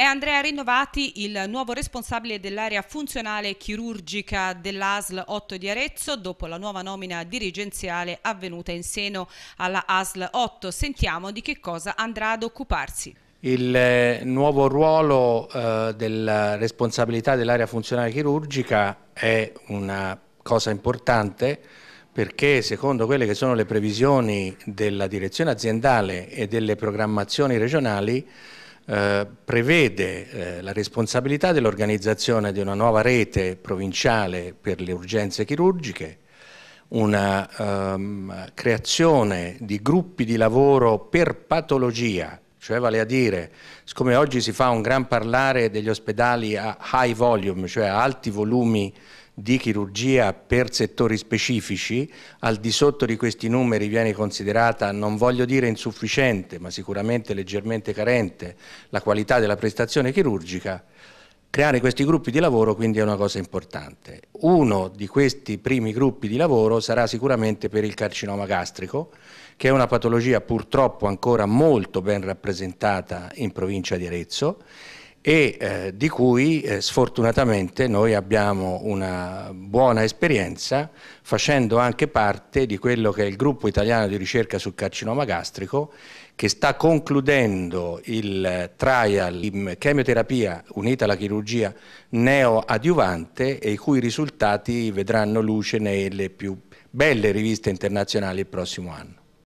È Andrea Rinnovati, il nuovo responsabile dell'area funzionale chirurgica dell'ASL 8 di Arezzo, dopo la nuova nomina dirigenziale avvenuta in seno alla ASL 8. Sentiamo di che cosa andrà ad occuparsi. Il eh, nuovo ruolo eh, della responsabilità dell'area funzionale chirurgica è una cosa importante perché secondo quelle che sono le previsioni della direzione aziendale e delle programmazioni regionali eh, prevede eh, la responsabilità dell'organizzazione di una nuova rete provinciale per le urgenze chirurgiche, una ehm, creazione di gruppi di lavoro per patologia, cioè vale a dire, siccome oggi si fa un gran parlare degli ospedali a high volume, cioè a alti volumi di chirurgia per settori specifici, al di sotto di questi numeri viene considerata, non voglio dire insufficiente, ma sicuramente leggermente carente, la qualità della prestazione chirurgica, creare questi gruppi di lavoro quindi è una cosa importante. Uno di questi primi gruppi di lavoro sarà sicuramente per il carcinoma gastrico, che è una patologia purtroppo ancora molto ben rappresentata in provincia di Arezzo e eh, di cui eh, sfortunatamente noi abbiamo una buona esperienza facendo anche parte di quello che è il gruppo italiano di ricerca sul carcinoma gastrico che sta concludendo il eh, trial in chemioterapia unita alla chirurgia neoadiuvante e i cui risultati vedranno luce nelle più belle riviste internazionali il prossimo anno.